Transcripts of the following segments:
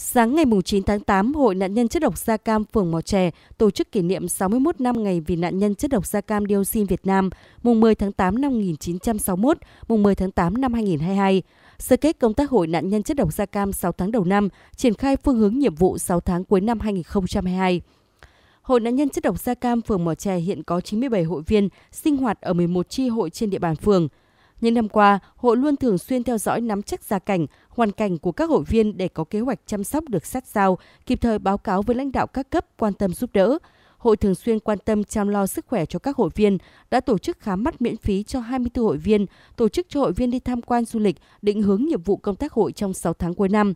Sáng ngày 9 tháng 8, Hội nạn nhân chất độc da cam phường Mò Trè tổ chức kỷ niệm 61 năm ngày vì nạn nhân chất độc da cam dioxin Việt Nam, mùng 10 tháng 8 năm 1961, mùng 10 tháng 8 năm 2022. Sơ kết công tác Hội nạn nhân chất độc da cam 6 tháng đầu năm, triển khai phương hướng nhiệm vụ 6 tháng cuối năm 2022. Hội nạn nhân chất độc da cam phường Mò Trè hiện có 97 hội viên, sinh hoạt ở 11 chi hội trên địa bàn phường – những năm qua, hội luôn thường xuyên theo dõi nắm chắc gia cảnh, hoàn cảnh của các hội viên để có kế hoạch chăm sóc được sát sao, kịp thời báo cáo với lãnh đạo các cấp quan tâm giúp đỡ. Hội thường xuyên quan tâm chăm lo sức khỏe cho các hội viên, đã tổ chức khám mắt miễn phí cho 24 hội viên, tổ chức cho hội viên đi tham quan du lịch, định hướng nhiệm vụ công tác hội trong 6 tháng cuối năm.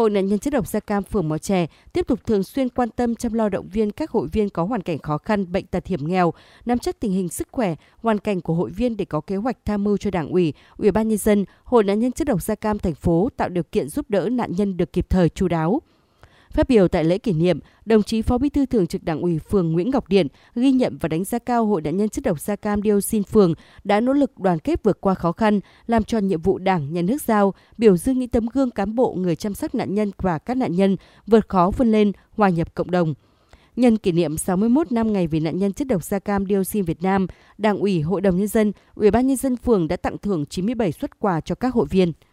Hội nạn nhân chất độc da cam phường Mò Trè tiếp tục thường xuyên quan tâm chăm lo động viên các hội viên có hoàn cảnh khó khăn, bệnh tật hiểm nghèo, nắm chắc tình hình sức khỏe, hoàn cảnh của hội viên để có kế hoạch tham mưu cho Đảng ủy, Ủy ban nhân dân, Hội nạn nhân chất độc da cam thành phố tạo điều kiện giúp đỡ nạn nhân được kịp thời chú đáo. Phát biểu tại lễ kỷ niệm, đồng chí Phó Bí thư Thường trực Đảng ủy phường Nguyễn Ngọc Điển ghi nhận và đánh giá cao Hội nạn nhân chất độc da cam dioxin phường đã nỗ lực đoàn kết vượt qua khó khăn, làm tròn nhiệm vụ Đảng, nhà nước giao, biểu dương những tấm gương cán bộ người chăm sóc nạn nhân và các nạn nhân vượt khó vươn lên, hòa nhập cộng đồng. Nhân kỷ niệm 61 năm ngày vì nạn nhân chất độc da cam dioxin Việt Nam, Đảng ủy, Hội đồng nhân dân, Ủy ban nhân dân phường đã tặng thưởng 97 xuất quà cho các hội viên.